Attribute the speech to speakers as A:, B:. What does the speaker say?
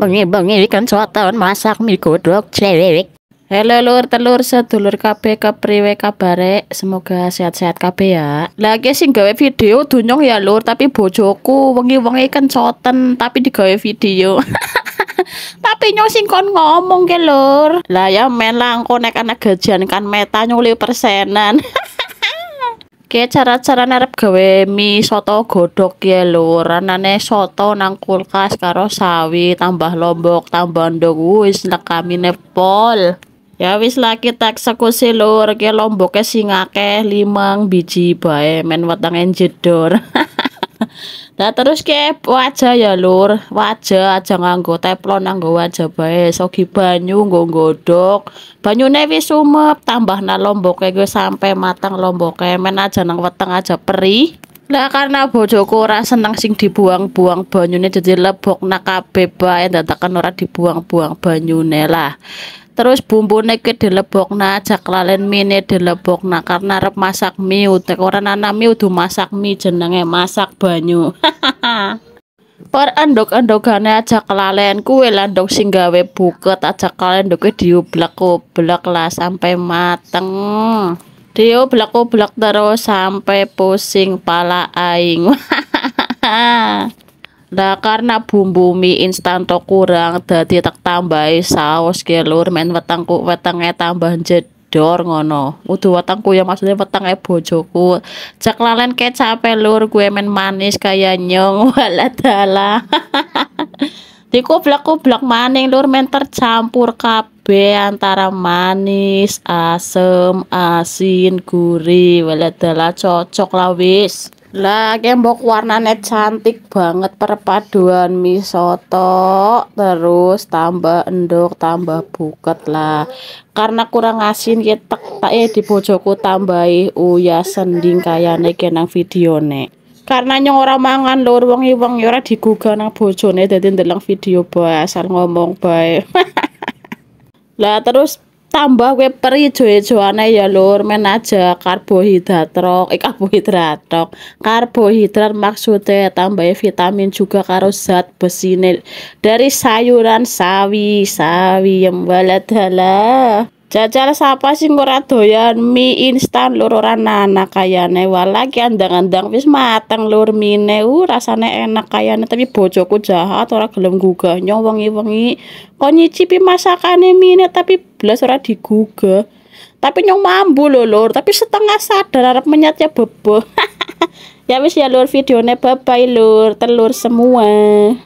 A: Bengi-bengi ikan soton masak mie godhog cewek. Halo lur telur sedulur kabeh kepriwe kabare semoga sehat-sehat kape ya. Lagi sing gawe video dunyong ya lur tapi bojoku wengi wengi kan soten tapi digawe video. tapi nyong sing kon ngomong ke lur. Lah ya men langko nek anak gajian kan meta nyuli persenan. Oke, cara-cara narap gawe mie soto godok ya lho. ane soto nang kulkas karo sawi, tambah lombok, tambah ndok wis kami nepol Ya wis lagi kita eksekusi lur, ki lomboke sing limang biji bae men wetenge jedor. Nah terus ke wajah ya lur, wajah aja nganggo teflon nganggo wajah bae, sogi banyu nggo godok banyu wis sumep, tambahna na lomboke gue sampai matang lomboke, men aja nang weteng aja peri. Lah karena bojoku ora seneng sing dibuang-buang banyune dadi lebok nak kabeh bae dadakan ora dibuang-buang banyune lah. Terus bumbune ki na ajak lalen mine na karena arep masak mie utek ora nana mie udah masak mie jenenge masak banyu. Par andok-andokane aja kelalen kue landok sing gawe buket aja kelalen doke diublek-ublek lah sampai mateng. Dio belaku belak terus sampai pusing pala aing. Nah karena bumbu mie instan to kurang dadi tak tambahi saus gelur men wetengku wetenge tambah jedor ngono. Udu wetengku ya maksudnya wetenge bojoku. Cek lalen kecape lur gue men manis kayak nyong waladalah. dikublek-kublek maning lur men tercampur kabeh antara manis, asem, asin, gurih. Wala Waladalah cocok lah wis. Lah kembok warnanya cantik banget perpaduan mie soto terus tambah endok tambah buket lah karena kurang asin kita tak eh di bojoku tambahi uyah sending kayane kenang nek karena nyong ora mangan lur wong wong ora diguga nang bojone dadi ndeleng video bae asal ngomong bae lah terus tambah gue peri joe joane ya lur men aja karbohidrat rok eh karbohidrat rok karbohidrat maksudnya tambah vitamin juga karo zat besinil dari sayuran sawi sawi yang baladalah jajal sapa sing ora doyan mie instan lur ora nana kayane walagi andang-andang wis mateng lur mine uh, rasane enak kayane tapi bojoku jahat ora gelem gugah wengi-wengi kok nyicipi masakane mine tapi blas ora digugah tapi nyong mambu lho lur tapi setengah sadar arep menyatnya bebo ya wis ya lur videonya bye bye lur telur semua